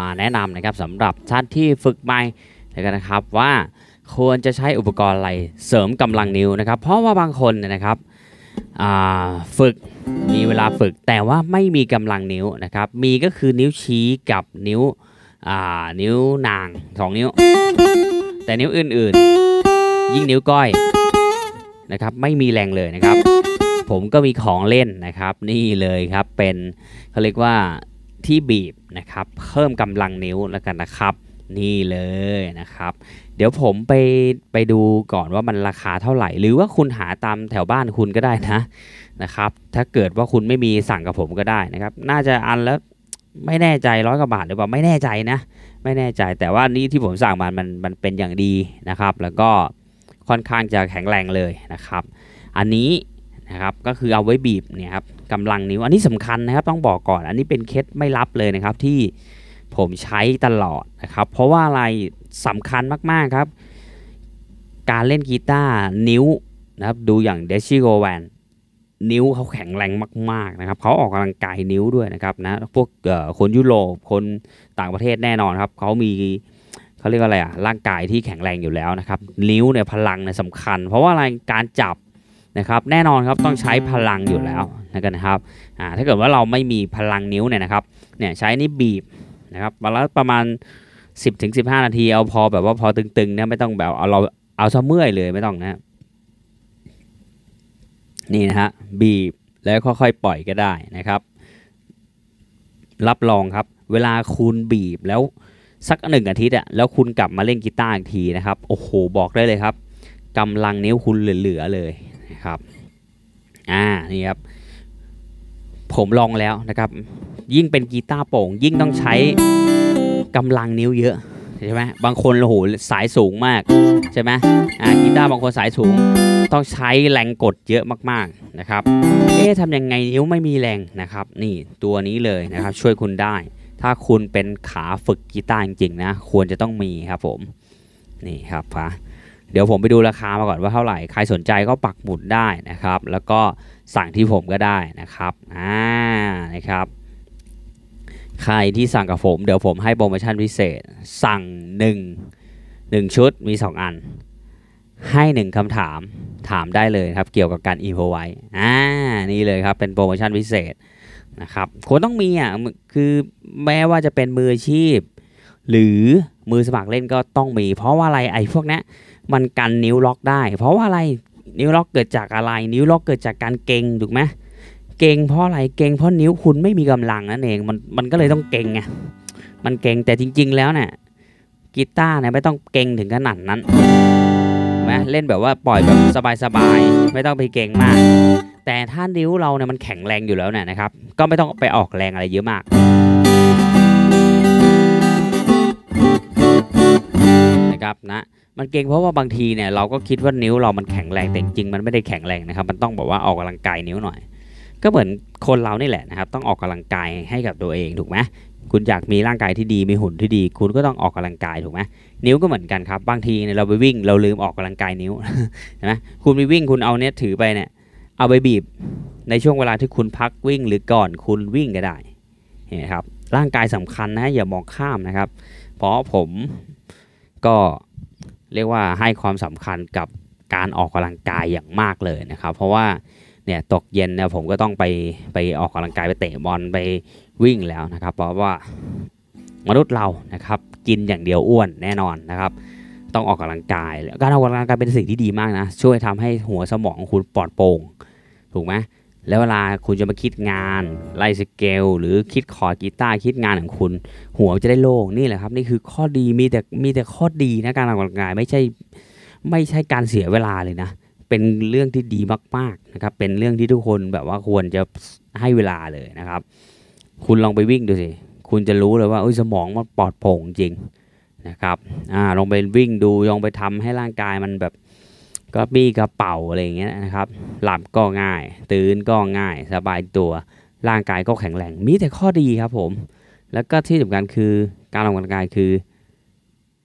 มาแนะนำนะครับสำหรับท่านที่ฝึกใหม่นะครับว่าควรจะใช้อุปกรณ์อะไรเสริมกำลังนิ้วนะครับ เพราะว่าบางคนนะครับฝึกมีเวลาฝึกแต่ว่าไม่มีกำลังนิ้วนะครับมีก็คือนิ้วชี้กับนิ้วนิ้วนางสองนิ้ว แต่นิ้วอื่นๆ ยิ่งนิ้วก้อยนะครับไม่มีแรงเลยนะครับ ผมก็มีของเล่นนะครับนี่เลยครับเป็นเขาเรียกว่าที่บีบนะครับเพิ่มกำลังนิ้วแล้วกันนะครับ นี่เลยนะครับ เดี๋ยวผมไปไปดูก่อนว่ามันราคาเท่าไหร่ หรือว่าคุณหาตามแถวบ้านคุณก็ได้นะนะครับ ถ้าเกิดว่าคุณไม่มีสั่งกับผมก็ได้นะครับ น่าจะอันแล้วไม่แน่ใจร้อยกว่าบาทหรือเปล่าไม่แน่ใจนะ ไม่แน่ใจแต่ว่านี่ที่ผมสั่งมามันมันเป็นอย่างดีนะครับ แล้วก็ค่อนข้างจะแข็งแรงเลยนะครับ อันนี้ะครับก็คือเอาไว้บีบเนี่ยครับกำลังนิ้วอันนี้สำคัญนะครับต้องบอกก่อน อันนี้เป็นเคล็ดไม่ลับเลยนะครับที่ผมใช้ตลอดนะครับเพราะว่าอะไรสำคัญมาก ๆครับการเล่นกีตาร์นิ้วนะครับดูอย่างเดชิโกแวนนิ้วเขาแข็งแรงมากๆนะครับเขาออกกำลังกายนิ้วด้วยนะครับนะพวกคนยุโรปคนต่างประเทศแน่นอนครับเขามีเขาเรียกว่าอะไรอะร่างกายที่แข็งแรงอยู่แล้วนะครับนิ้วเนี่ยพลังเนี่ยสำคัญ เพราะว่าอะไรการจับนะครับ แน่นอนครับต้องใช้พลังอยู่แล้วนะครับ ถ้าเกิดว่าเราไม่มีพลังนิ้วเนี่ยนะครับเนี่ยใช้นี่บีบนะครับวันละประมาณ 10-15 นาที เอาพอแบบว่าพอตึงๆเนี่ยไม่ต้องแบบเอาเราเอาซะเมื่อยเลยไม่ต้องนะนี่นะฮะบีบแล้วค่อยๆปล่อยก็ได้นะครับ รับรองครับเวลาคุณบีบแล้วสักหนึ่งอาทิตย์อะแล้วคุณกลับมาเล่นกีตาร์อีกทีนะครับโอ้โหบอกได้เลยครับกำลังนิ้วคุณเหลือๆเลยะครับ อ่า นี่ครับ ผมลองแล้วนะครับ ยิ่งเป็นกีตาร์โป่ง ยิ่งต้องใช้กำลังนิ้วเยอะใช่ไหมบางคนโอ้โหสายสูงมากใช่ไหมอ่า กีตาร์บางคนสายสูง ต้องใช้แรงกดเยอะมากๆนะครับ เอ๊ะทำยังไงนิ้วไม่มีแรงนะครับ นี่ตัวนี้เลยนะครับ ช่วยคุณได้ ถ้าคุณเป็นขาฝึกกีตาร์จริงๆ นะ ควรจะต้องมีครับผม นี่ครับพะเดี๋ยวผมไปดูราคามาก่อนว่าเท่าไหร่ ใครสนใจก็ปักหมุดได้นะครับ แล้วก็สั่งที่ผมก็ได้นะครับ อ่า นะครับ ใครที่สั่งกับผม เดี๋ยวผมให้โปรโมชั่นพิเศษ สั่ง 1 1ชุดมี2 อัน ให้1คำถาม ถามได้เลยครับ เกี่ยวกับการอินโฟไว้อ่า นี่เลยครับ เป็นโปรโมชั่นพิเศษนะครับควรต้องมีอ่ะ คือแม้ว่าจะเป็นมืออาชีพ หรือมือสมัครเล่นก็ต้องมี เพราะว่าอะไร ไอ้พวกนี้มันกันนิ้วล็อกได้ เพราะว่าอะไรนิ้วล็อกเกิดจากอะไร นิ้วล็อกเกิดจากการเกงถูกไหมเกงเพราะอะไรเกงเพราะนิ้วคุณไม่มีกำลังนั่นเองมันมันก็เลยต้องเกงไงมันเกงแต่จริงๆแล้วเนี่ยกีตาร์เนี่ยไม่ต้องเกงถึงขนาดนั้นนะเล่นแบบว่าปล่อยแบบสบายๆ ไม่ต้องไปเกงมาก แต่ถ้านิ้วเราเนี่ยมันแข็งแรงอยู่แล้วเนี่ยนะครับ ก็ไม่ต้องไปออกแรงอะไรเยอะมาก นะครับนะมันเก่งเพราะว่าบางทีเนี่ยเราก็คิดว่านิ้วเรา มันแข็งแรงแต่จริงมันไม่ได้แข็งแรงนะครับ มันต้องบอกว่าออกกำลังกายนิ้วหน่อย ก็เหมือนคนเรานี่แหละนะครับต้องออกกำลังกายให้กับตัวเองถูกไหมคุณอยากมีร่างกายที่ดีมีหุ่นที่ดี คุณก็ต้องออกกำลังกายถูกไหมนิ้วก็เหมือนกันครับ บางทีเนี่ยเราไปวิ่งเราลืมออกกำลังกายนิ้วใช่ไหมคุณไปวิ่งคุณเอาเนี้ยถือไปเนี่ยเอาไปบีบในช่วงเวลาที่คุณพักวิ่งหรือก่อนคุณวิ่งก็ได้เห็นไหมครับร่างกายสำคัญนะอย่ามองข้ามนะครับเพราะผมก็เรียกว่าให้ความสำคัญกับการออกกำลังกายอย่างมากเลยนะครับเพราะว่า เนี่ยตกเย็นเนี่ยผมก็ต้องไปไปออกกำลังกายไปเตะบอลไปวิ่งแล้วนะครับ เพราะว่ามนุษย์เรานะครับ กินอย่างเดียวอ้วนแน่นอนนะครับ ต้องออกกำลังกายแล้วการออกกำลังกายเป็นสิ่งที่ดีมากนะ ช่วยทำให้หัวสมองคุณปลอดโปร่งถูกไหมแล้วเวลาคุณจะมาคิดงาน ไล่สเกลหรือคิดคอร์ดกีตาร์คิดงานของคุณ หัวจะได้โล่งนี่แหละครับ นี่คือข้อดีมีแต่มีแต่ข้อดีนะการออกกำลังกายไม่ใช่ ไม่ใช่การเสียเวลาเลยนะเป็นเรื่องที่ดีมาก ๆนะครับ เป็นเรื่องที่ทุกคนแบบว่าควรจะให้เวลาเลยนะครับ คุณลองไปวิ่งดูสิคุณจะรู้เลยว่าสมองมันปลอดโปร่งจริงนะครับ อ่าลองไปวิ่งดูลองไปทำให้ร่างกายมันแบบก็ปี้กระเป๋าอะไรอย่างเงี้ยนะครับ หลับก็ง่าย ตื่นก็ง่าย สบายตัวร่างกายก็แข็งแรงมีแต่ข้อดีครับผม แล้วก็ที่สำคัญคือ การออกกำลังกายคือ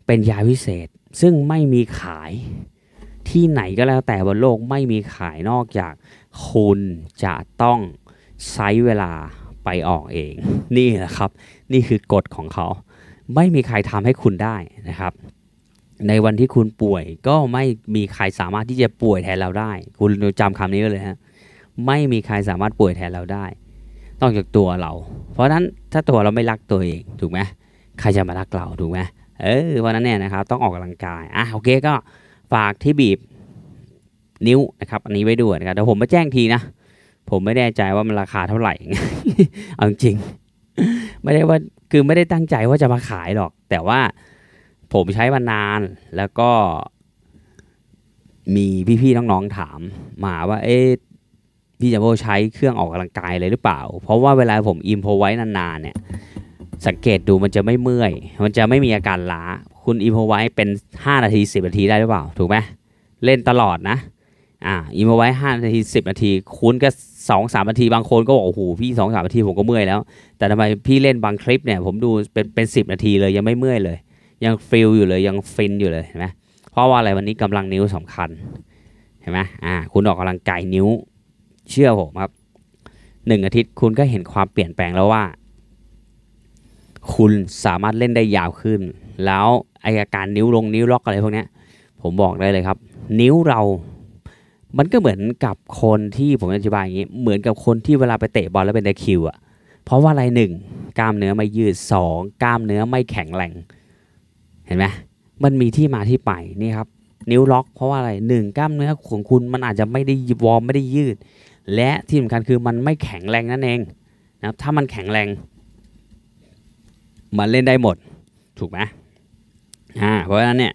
เป็นยาพิเศษ ซึ่งไม่มีขายที่ไหนก็แล้วแต่บนโลกไม่มีขายนอกจาก คุณจะต้องใช้เวลาไปออกเอง นี่แหละครับ นี่คือกฎของเขา ไม่มีใครทำให้คุณได้นะครับในวันที่คุณป่วยก็ไม่มีใครสามารถที่จะป่วยแทนเราได้ คุณจำคำนี้เลยฮะไม่มีใครสามารถป่วยแทนเราได้นอกจากตัวเรา เพราะนั้นถ้าตัวเราไม่รักตัวเองถูกไหมใครจะมารักเราถูกไหมเออเพราะนั้นเนี่ยนะครับ ต้องออกกำลังกายอ่ะโอเคก็ ฝากที่บีบนิ้วนะครับอันนี้ไว้ด้วยนะครับเดี๋ยวผมมาแจ้งทีนะผมไม่แน่ใจว่ามันราคาเท่าไหร่เอาจริงไม่ได้ว่าคือไม่ได้ตั้งใจว่าจะมาขายหรอก แต่ว่าผมใช้มานานแล้วก็มีพี่ๆน้องๆถามมาว่าเอ๊ะพี่จัโบใช้เครื่องออกกำลังกายเลยหรือเปล่า เพราะว่าเวลาผมอิมพพไว้นานๆ เนี่ย สังเกตดูมันจะไม่เมื่อย มันจะไม่มีอาการล้า คุณอิมพพไว้เป็น 5 นาที 10 นาทีได้หรือเปล่า ถูกไหมเล่นตลอดนะ อ่าอิมพพไว้5นาที 10 นาทีคุณก็สสองามนาทีบางคนก็บอกโอ้โหพี่ามนาทีผมก็เมื่อยแล้ว แต่ทำไมพี่เล่นบางคลิปเนี่ยผมดูเป็นเป็นิบนาทีเลยยังไม่เมื่อยเลยยังฟิลอยู่เลยยังฟินอยู่เลยเห็นไหมเพราะว่าอะไรวันนี้กำลังนิ้วสำคัญเห็นไหมอ่าคุณออกกำลังกายนิ้วเชื่อผมครับหนึ่งอาทิตย์คุณก็เห็นความเปลี่ยนแปลงแล้วว่า คุณสามารถเล่นได้ยาวขึ้น แล้วอาการนิ้วลงนิ้วล็อกอะไรพวกนี้ผมบอกได้เลยครับ นิ้วเรา มันก็เหมือนกับคนที่ผมอธิบายอย่างนี้เหมือนกับคนที่เวลาไปเตะบอลแล้วเป็นตะคิวอะเพราะว่าอะไรหนึ่งกล้ามเนื้อไม่ยืดสองกล้ามเนื้อไม่แข็งแรงเห็นไหมมันมีที่มาที่ไปนี่ครับนิ้วล็อกเพราะว่าอะไรหนึ่งกล้ามเนื้อของคุณมันอาจจะไม่ได้วอร์มไม่ได้ยืด และที่สำคัญคือมันไม่แข็งแรงนั่นเองนะครับ ถ้ามันแข็งแรง มันเล่นได้หมด ถูกไหมอ่าเพราะฉะนั้นเนี่ย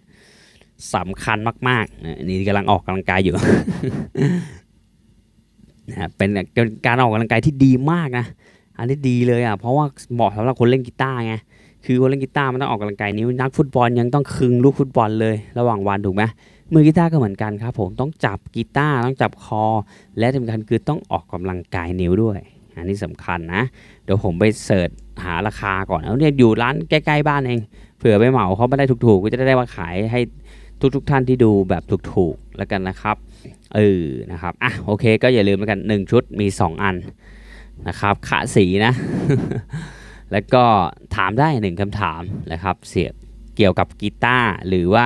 สำคัญมากๆนี่กำลังออกกำลังกายอยู่นะเป็นการออกกำลังกายที่ดีมากนะอันนี้ดีเลยอ่ะเพราะว่าเหมาะสำหรับคนเล่นกีตาร์ไงคือคนเล่นกีตาร์มันต้องออกกำลังกายนิ้ว นักฟุตบอลยังต้องคึงลูกฟุตบอลเลยระหว่างวันถูกไหมมือกีตาร์ก็เหมือนกันครับ ผมต้องจับกีตาร์ต้องจับคอ และสำคัญคือต้องออกกำลังกายนิ้วด้วยอันนี้สำคัญนะเดี๋ยวผมไปเสิร์ชหาราคาก่อนเอาเนี่ยอยู่ร้านใกล้ๆบ้านเอง เผื่อไปเหมาเขาไม่ได้ถูกๆก็จะได้มาขายให้ทุกๆทท่านที่ดูแบบถูกๆแล้วกันนะครับเออนะครับอ่ะโอเคก็อย่าลืมแล้วกัน1ชุดมี2 อันนะครับขะสีนะแล้วก็ถามได้หนึ่งคำถามนะครับเสียบเกี่ยวกับกีตาร์หรือว่า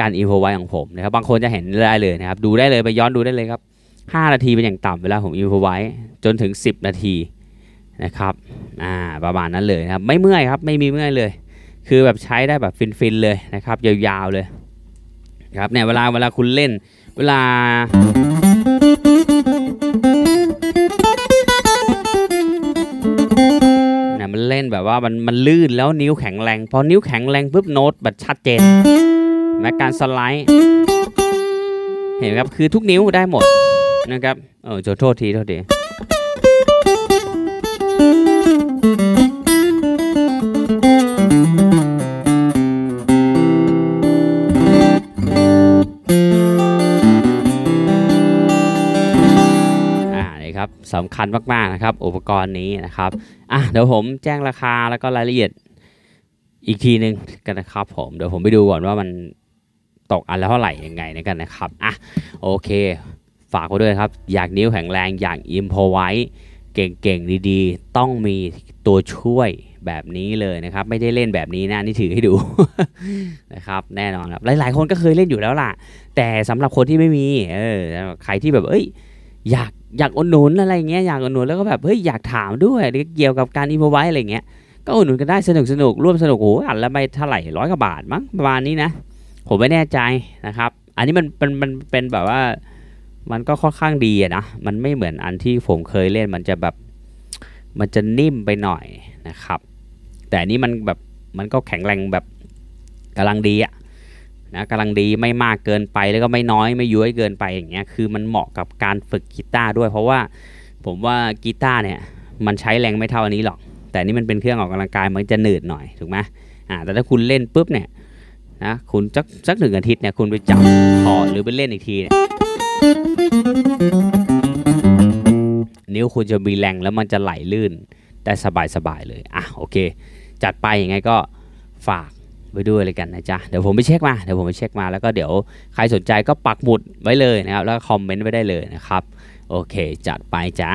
การอินโฟไวของผมนะครับบางคนจะเห็นได้เลยนะครับ ดูได้เลยไปย้อนดูได้เลยครับ 5 นาทีเป็นอย่างต่ำเวลาผมอินโฟไวจนถึง 10 นาทีนะครับอ่าประมาณนั้นเลยนะครับไม่เมื่อยครับ ไม่มีเมื่อยเลย คือแบบใช้ได้แบบฟินๆเลยนะครับยาวๆ เลยครับเนี่ยเวลาเวลาคุณเล่นเวลาเล่นแบบว่ามันมันลื่นแล้วนิ้วแข็งแรง พอนิ้วแข็งแรง ปุ๊บโน้ตแบบชัดเจนและการสไลด์ เห็นครับ คือทุกนิ้วได้หมดนะครับเออโโทษทีโทษทีนครับสำคัญมากๆนะครับ อุปกรณ์นี้นะครับอ่ะเดี๋ยวผมแจ้งราคาแล้วก็รายละเอียดอีกทีหนึ่งกันนะครับ ผมเดี๋ยวผมไปดูก่อนว่ามันตกอันละเท่าไหร่ยังไงนะกันนะครับอ่ะโอเค ฝากไว้ด้วยครับ อยากนิ้วแข็งแรงอยากอิมพอไว้เก่งๆดีๆ ต้องมีตัวช่วยแบบนี้เลยนะครับ ไม่ได้เล่นแบบนี้นะนี่ถือให้ดูนะครับ แน่นอนครับหลายๆคนก็เคยเล่นอยู่แล้วล่ะ แต่สำหรับคนที่ไม่มีเออใครที่แบบเอ้ยอยากอยากอุดหนุนอะไรเงี้ยอยากอุดหนุนแล้วก็แบบเฮ้ยอยากถามด้วย เกี่ยวกับการอินโฟไว้อะไรเงี้ย ก็อุดหนุนกันได้สนุกสนุกร่วมสนุกโอ้อัดละไปเท่าไหร่ร้อยกว่าบาทมั้งประมาณนี้นะผมไม่แน่ใจนะครับ อันนี้มันเป็นมันเป็นแบบว่ามันก็ค่อนข้างดีนะมันไม่เหมือนอันที่ผมเคยเล่นมันจะแบบมันจะนิ่มไปหน่อยนะครับ แต่นี้มันแบบมันก็แข็งแรงแบบกำลังดีอะนะกำลังดีไม่มากเกินไปแล้วก็ไม่น้อยไม่ย้วยเกินไปอย่างเงี้ยคือมันเหมาะกับการฝึกกีตาร์ด้วยเพราะว่าผมว่ากีตาร์เนี่ยมันใช้แรงไม่เท่าอันนี้หรอก แต่นี่มันเป็นเครื่องออกกำลังกายมันจะหนืดหน่อยถูกไหมอ่าแต่ถ้าคุณเล่นปุ๊บเนี่ยนะคุณสักสักหนึ่งอาทิตย์เนี่ยคุณไปจับคอหรือไปเล่นอีกทีเนี่ยนิ้วคุณจะมีแรงแล้วมันจะไหลลื่นได้สบายๆเลยอ่ะโอเค จัดไปยังไงก็ฝากไปด้วยเลยกันนะจ๊ะ เดี๋ยวผมไปเช็คมา เดี๋ยวผมไปเช็คมา แล้วก็เดี๋ยวใครสนใจก็ปักหมุดไว้เลยนะครับ แล้วคอมเมนต์ไว้ได้เลยนะครับ โอเค จัดไปจ้า